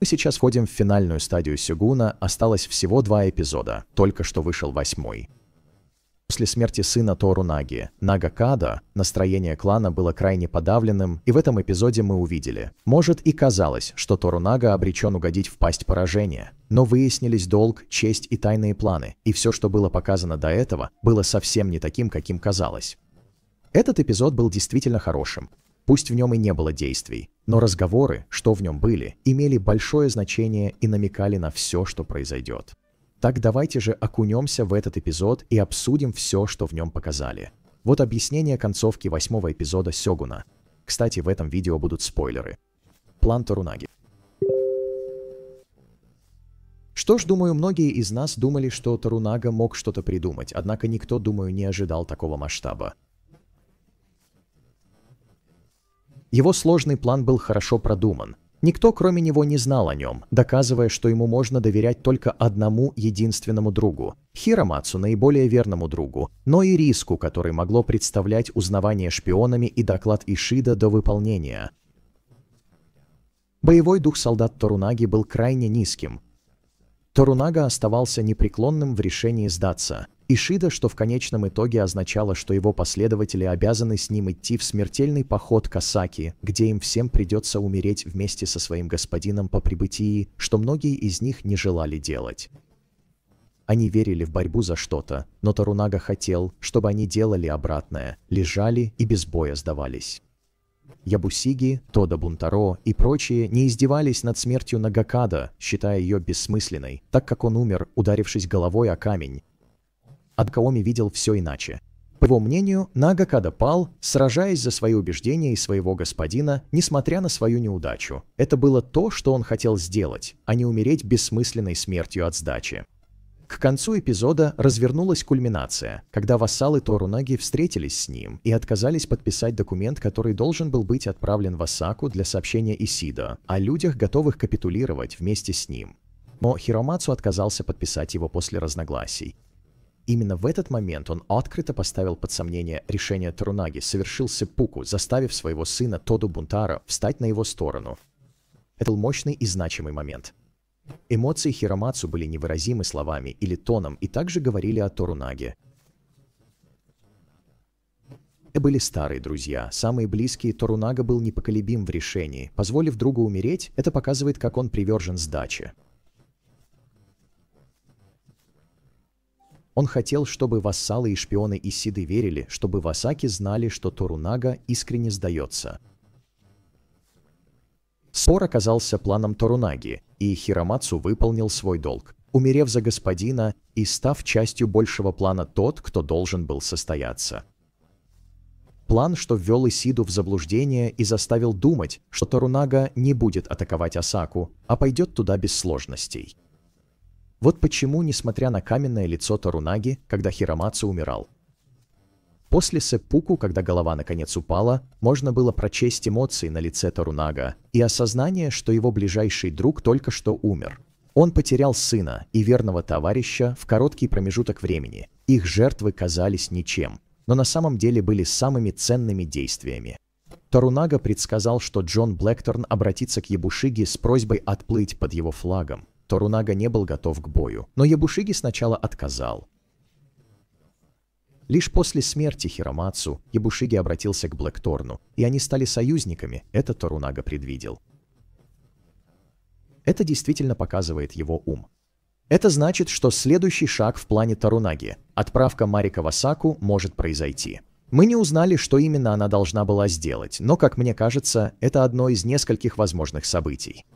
Мы сейчас входим в финальную стадию Сигуна, осталось всего два эпизода, только что вышел восьмой. После смерти сына Торунаги, Нагакада, настроение клана было крайне подавленным, и в этом эпизоде мы увидели. Может и казалось, что Торунага обречен угодить в пасть поражения, но выяснились долг, честь и тайные планы, и все, что было показано до этого, было совсем не таким, каким казалось. Этот эпизод был действительно хорошим, пусть в нем и не было действий, но разговоры, что в нем были, имели большое значение и намекали на все, что произойдет. Так давайте же окунемся в этот эпизод и обсудим все, что в нем показали. Вот объяснение концовки восьмого эпизода Сёгуна. Кстати, в этом видео будут спойлеры. План Торунаги. Что ж, думаю, многие из нас думали, что Тарунага мог что-то придумать, однако никто, думаю, не ожидал такого масштаба. Его сложный план был хорошо продуман. Никто, кроме него, не знал о нем, доказывая, что ему можно доверять только одному единственному другу – Хиромацу, наиболее верному другу, но и риску, который могло представлять узнавание шпионами и доклад Ишида до выполнения. Боевой дух солдат Торунаги был крайне низким. Торунага оставался непреклонным в решении сдаться – Ишида, что в конечном итоге означало, что его последователи обязаны с ним идти в смертельный поход касаки, где им всем придется умереть вместе со своим господином по прибытии, что многие из них не желали делать. Они верили в борьбу за что-то, но Тарунага хотел, чтобы они делали обратное, лежали и без боя сдавались. Ябусиги, Тода Бунтаро и прочие не издевались над смертью Нагакада, считая ее бессмысленной, так как он умер, ударившись головой о камень, Адкаоми видел все иначе. По его мнению, Нагакада пал, сражаясь за свои убеждения и своего господина, несмотря на свою неудачу. Это было то, что он хотел сделать, а не умереть бессмысленной смертью от сдачи. К концу эпизода развернулась кульминация, когда вассалы Торунаги встретились с ним и отказались подписать документ, который должен был быть отправлен в Осаку для сообщения Исида о людях, готовых капитулировать вместе с ним. Но Хиромацу отказался подписать его после разногласий. Именно в этот момент он открыто поставил под сомнение решение Тарунаги, совершил сеппуку, заставив своего сына Тоду Бунтара встать на его сторону. Это был мощный и значимый момент. Эмоции Хиромацу были невыразимы словами или тоном и также говорили о Торунаге. Это были старые друзья, самые близкие, Торунага был непоколебим в решении. Позволив другу умереть, это показывает, как он привержен сдаче. Он хотел, чтобы вассалы и шпионы Исиды верили, чтобы васаки знали, что Торунага искренне сдается. Спор оказался планом Торунаги, и Хиромацу выполнил свой долг, умерев за господина и став частью большего плана тот, кто должен был состояться. План, что ввел Исиду в заблуждение и заставил думать, что Торунага не будет атаковать Осаку, а пойдет туда без сложностей. Вот почему, несмотря на каменное лицо Тарунаги, когда Хиромацу умирал. После сеппуку, когда голова наконец упала, можно было прочесть эмоции на лице Тарунага и осознание, что его ближайший друг только что умер. Он потерял сына и верного товарища в короткий промежуток времени. Их жертвы казались ничем, но на самом деле были самыми ценными действиями. Тарунага предсказал, что Джон Блэкторн обратится к Ябушиге с просьбой отплыть под его флагом. Торунага не был готов к бою, но Ябушиги сначала отказал. Лишь после смерти Хиромацу Ябушиги обратился к Блэкторну, и они стали союзниками, это Торунага предвидел. Это действительно показывает его ум. Это значит, что следующий шаг в плане Тарунаги – отправка Марика Васаку может произойти. Мы не узнали, что именно она должна была сделать, но, как мне кажется, это одно из нескольких возможных событий.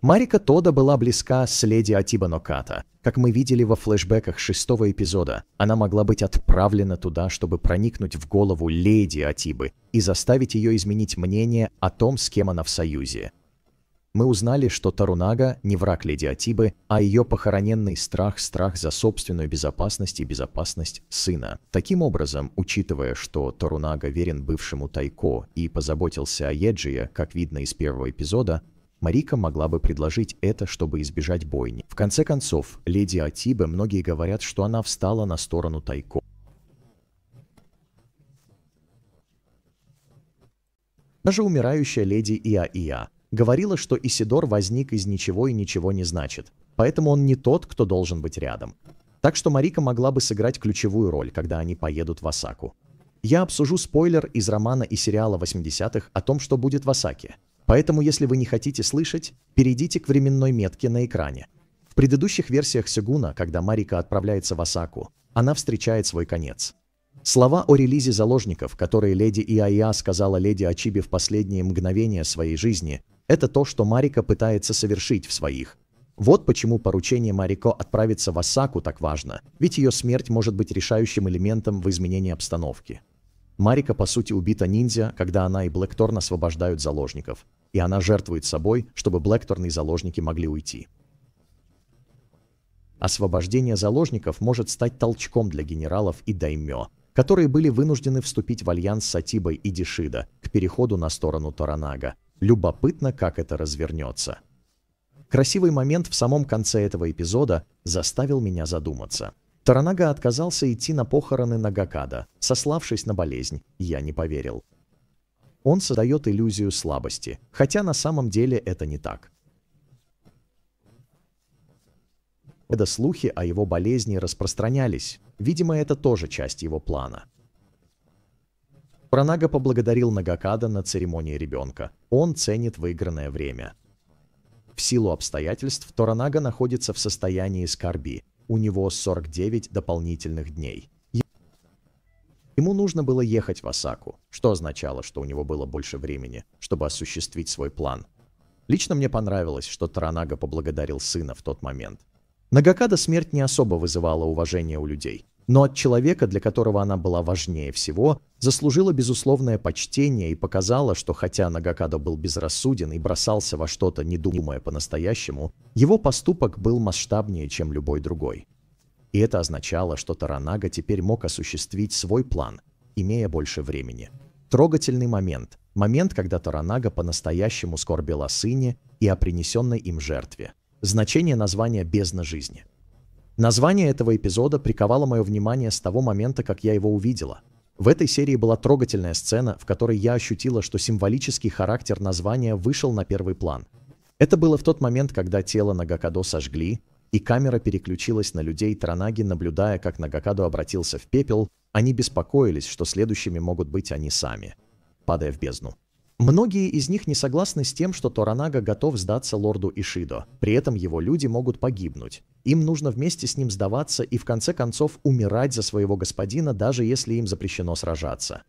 Марика Тода была близка с леди Атиба Ноката. Как мы видели во флешбеках шестого эпизода, она могла быть отправлена туда, чтобы проникнуть в голову леди Атибы и заставить ее изменить мнение о том, с кем она в союзе. Мы узнали, что Тарунага не враг леди Атибы, а ее похороненный страх – страх за собственную безопасность и безопасность сына. Таким образом, учитывая, что Тарунага верен бывшему Тайко и позаботился о Еджия, как видно из первого эпизода, Марика могла бы предложить это, чтобы избежать бойни. В конце концов, леди Атибе многие говорят, что она встала на сторону Тайко. Даже умирающая леди Иа-Иа говорила, что Исидор возник из ничего и ничего не значит, поэтому он не тот, кто должен быть рядом. Так что Марика могла бы сыграть ключевую роль, когда они поедут в Осаку. Я обсужу спойлер из романа и сериала 80-х о том, что будет в Осаке. Поэтому, если вы не хотите слышать, перейдите к временной метке на экране. В предыдущих версиях Сегуна, когда Марика отправляется в Осаку, она встречает свой конец. Слова о релизе заложников, которые леди Иаиа сказала леди Ачибе в последние мгновения своей жизни, это то, что Марика пытается совершить в своих. Вот почему поручение Марико отправиться в Осаку так важно, ведь ее смерть может быть решающим элементом в изменении обстановки. Марика, по сути, убита ниндзя, когда она и Блэкторн освобождают заложников и она жертвует собой, чтобы Блэкторн и заложники могли уйти. Освобождение заложников может стать толчком для генералов и даймё, которые были вынуждены вступить в альянс с Атибой и Дишида к переходу на сторону Таранага. Любопытно, как это развернется. Красивый момент в самом конце этого эпизода заставил меня задуматься. Таранага отказался идти на похороны Нагакада, сославшись на болезнь, я не поверил он создает иллюзию слабости, хотя на самом деле это не так. Когда слухи о его болезни распространялись. Видимо, это тоже часть его плана. Пранага поблагодарил Нагакада на церемонии ребенка. Он ценит выигранное время. В силу обстоятельств Торанага находится в состоянии скорби. У него 49 дополнительных дней. Ему нужно было ехать в Осаку, что означало, что у него было больше времени, чтобы осуществить свой план. Лично мне понравилось, что Таранага поблагодарил сына в тот момент. Нагакада смерть не особо вызывала уважение у людей, но от человека, для которого она была важнее всего, заслужила безусловное почтение и показала, что хотя Нагакада был безрассуден и бросался во что-то, не думая по-настоящему, его поступок был масштабнее, чем любой другой. И это означало, что Таранага теперь мог осуществить свой план, имея больше времени. Трогательный момент. Момент, когда Таранага по-настоящему скорбил о сыне и о принесенной им жертве. Значение названия «Бездна жизни». Название этого эпизода приковало мое внимание с того момента, как я его увидела. В этой серии была трогательная сцена, в которой я ощутила, что символический характер названия вышел на первый план. Это было в тот момент, когда тело Нагакадо сожгли, и камера переключилась на людей Транаги, наблюдая, как Нагакадо обратился в пепел, они беспокоились, что следующими могут быть они сами, падая в бездну. Многие из них не согласны с тем, что Торанага готов сдаться лорду Ишидо, при этом его люди могут погибнуть. Им нужно вместе с ним сдаваться и в конце концов умирать за своего господина, даже если им запрещено сражаться.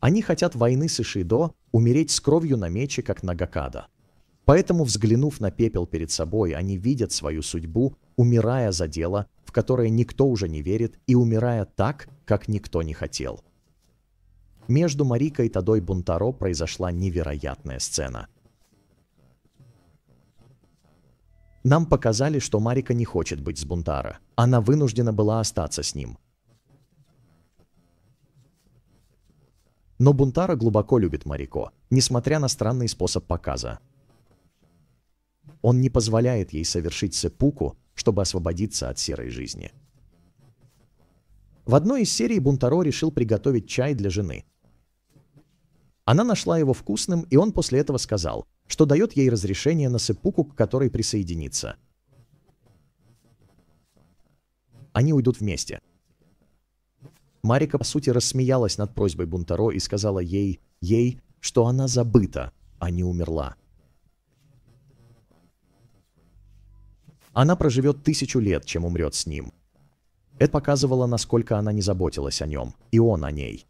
Они хотят войны с Ишидо, умереть с кровью на мече, как Нагакада. Поэтому, взглянув на пепел перед собой, они видят свою судьбу, умирая за дело, в которое никто уже не верит, и умирая так, как никто не хотел. Между Марика и Тадой Бунтаро произошла невероятная сцена. Нам показали, что Марика не хочет быть с Бунтара. Она вынуждена была остаться с ним. Но Бунтара глубоко любит Марико, несмотря на странный способ показа. Он не позволяет ей совершить сепуку, чтобы освободиться от серой жизни. В одной из серий Бунтаро решил приготовить чай для жены. Она нашла его вкусным, и он после этого сказал, что дает ей разрешение на сепуку, к которой присоединиться. Они уйдут вместе. Марика, по сути, рассмеялась над просьбой Бунтаро и сказала ей, ей, что она забыта, а не умерла. Она проживет тысячу лет, чем умрет с ним. Это показывало, насколько она не заботилась о нем, и он о ней.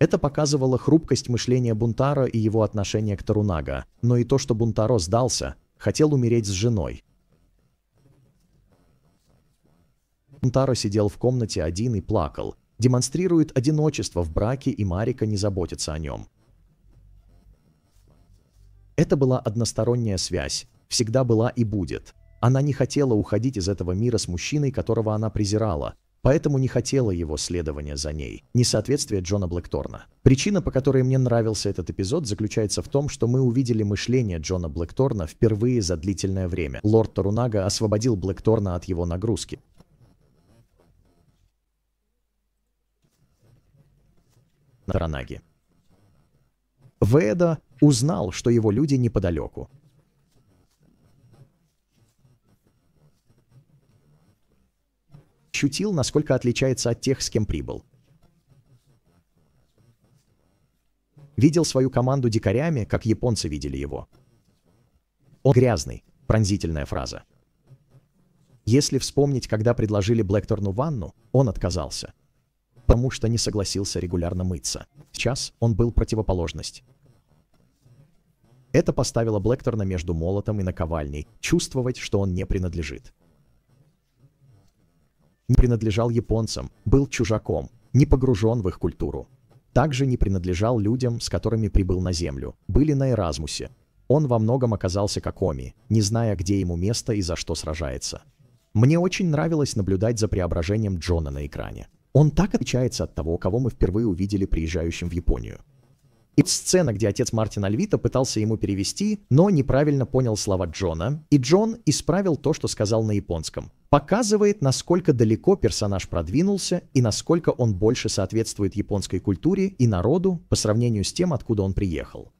Это показывало хрупкость мышления Бунтаро и его отношение к Тарунага, но и то, что Бунтаро сдался, хотел умереть с женой. Бунтаро сидел в комнате один и плакал, демонстрирует одиночество в браке и Марика не заботится о нем. Это была односторонняя связь, всегда была и будет – она не хотела уходить из этого мира с мужчиной, которого она презирала, поэтому не хотела его следования за ней, несоответствие Джона Блэкторна. Причина, по которой мне нравился этот эпизод, заключается в том, что мы увидели мышление Джона Блэкторна впервые за длительное время. Лорд Тарунага освободил Блэкторна от его нагрузки. Таранаги. Веда узнал, что его люди неподалеку, ощутил, насколько отличается от тех, с кем прибыл. Видел свою команду дикарями, как японцы видели его. Он грязный, пронзительная фраза. Если вспомнить, когда предложили Блэкторну ванну, он отказался. Потому что не согласился регулярно мыться. Сейчас он был противоположность. Это поставило Блэкторна между молотом и наковальней, чувствовать, что он не принадлежит не принадлежал японцам, был чужаком, не погружен в их культуру. Также не принадлежал людям, с которыми прибыл на Землю, были на Эразмусе. Он во многом оказался как Оми, не зная, где ему место и за что сражается. Мне очень нравилось наблюдать за преображением Джона на экране. Он так отличается от того, кого мы впервые увидели приезжающим в Японию. И сцена, где отец Мартина Львита пытался ему перевести, но неправильно понял слова Джона, и Джон исправил то, что сказал на японском. Показывает, насколько далеко персонаж продвинулся и насколько он больше соответствует японской культуре и народу по сравнению с тем, откуда он приехал.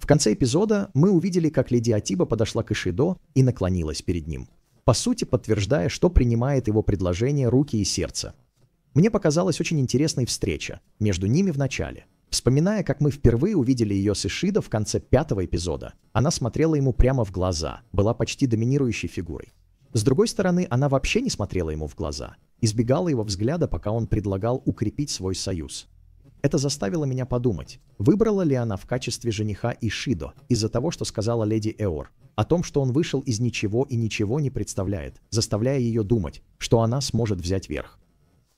В конце эпизода мы увидели, как Леди Атиба подошла к Ишидо и наклонилась перед ним, по сути подтверждая, что принимает его предложение руки и сердце. Мне показалась очень интересная встреча между ними в начале – Вспоминая, как мы впервые увидели ее с Ишида в конце пятого эпизода, она смотрела ему прямо в глаза, была почти доминирующей фигурой. С другой стороны, она вообще не смотрела ему в глаза, избегала его взгляда, пока он предлагал укрепить свой союз. Это заставило меня подумать, выбрала ли она в качестве жениха Ишидо из-за того, что сказала леди Эор, о том, что он вышел из ничего и ничего не представляет, заставляя ее думать, что она сможет взять верх.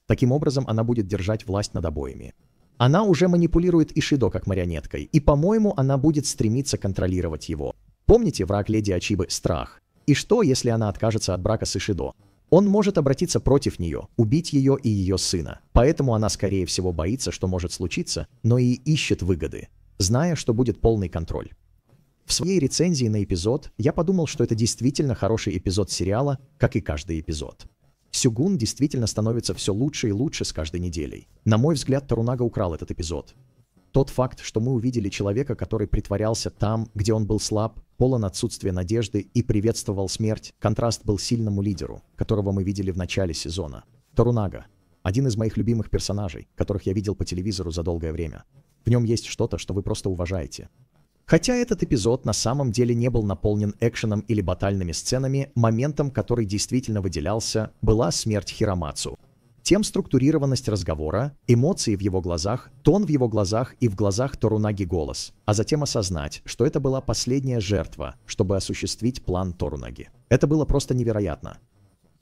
Таким образом, она будет держать власть над обоими. Она уже манипулирует Ишидо как марионеткой, и, по-моему, она будет стремиться контролировать его. Помните враг леди Ачибы – страх? И что, если она откажется от брака с Ишидо? Он может обратиться против нее, убить ее и ее сына. Поэтому она, скорее всего, боится, что может случиться, но и ищет выгоды, зная, что будет полный контроль. В своей рецензии на эпизод я подумал, что это действительно хороший эпизод сериала, как и каждый эпизод. Сюгун действительно становится все лучше и лучше с каждой неделей. На мой взгляд, Тарунага украл этот эпизод. Тот факт, что мы увидели человека, который притворялся там, где он был слаб, полон отсутствия надежды и приветствовал смерть, контраст был сильному лидеру, которого мы видели в начале сезона. Тарунага – один из моих любимых персонажей, которых я видел по телевизору за долгое время. В нем есть что-то, что вы просто уважаете. Хотя этот эпизод на самом деле не был наполнен экшеном или батальными сценами, моментом, который действительно выделялся, была смерть Хиромацу. Тем структурированность разговора, эмоции в его глазах, тон в его глазах и в глазах Торунаги голос, а затем осознать, что это была последняя жертва, чтобы осуществить план Торунаги. Это было просто невероятно.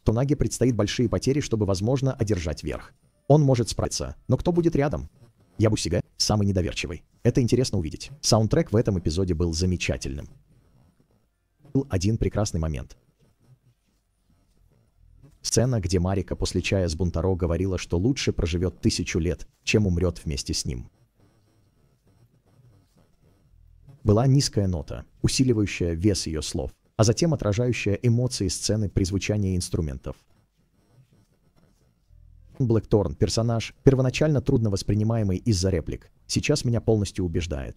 Торунаге предстоит большие потери, чтобы, возможно, одержать верх. Он может справиться, но кто будет рядом? Ябусига — самый недоверчивый. Это интересно увидеть. Саундтрек в этом эпизоде был замечательным. Был один прекрасный момент. Сцена, где Марика после чая с Бунтаро говорила, что лучше проживет тысячу лет, чем умрет вместе с ним. Была низкая нота, усиливающая вес ее слов, а затем отражающая эмоции сцены при звучании инструментов — Блэкторн – персонаж, первоначально трудно воспринимаемый из-за реплик. Сейчас меня полностью убеждает.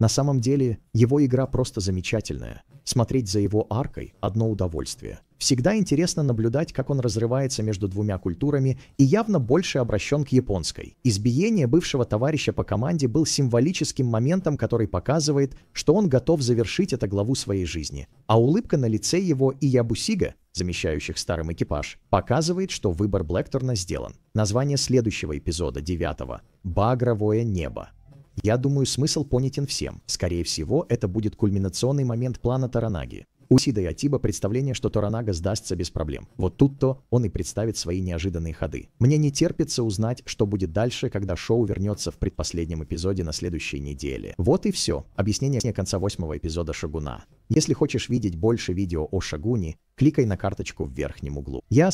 На самом деле, его игра просто замечательная. Смотреть за его аркой – одно удовольствие. Всегда интересно наблюдать, как он разрывается между двумя культурами и явно больше обращен к японской. Избиение бывшего товарища по команде был символическим моментом, который показывает, что он готов завершить эту главу своей жизни. А улыбка на лице его и Ябусига замещающих старым экипаж, показывает, что выбор Блэкторна сделан. Название следующего эпизода, девятого — «Багровое небо». Я думаю, смысл понятен всем. Скорее всего, это будет кульминационный момент плана Таранаги. У Сида и Атиба представление, что Торанага сдастся без проблем. Вот тут-то он и представит свои неожиданные ходы. Мне не терпится узнать, что будет дальше, когда шоу вернется в предпоследнем эпизоде на следующей неделе. Вот и все. Объяснение конца восьмого эпизода Шагуна. Если хочешь видеть больше видео о Шагуни, кликай на карточку в верхнем углу. Я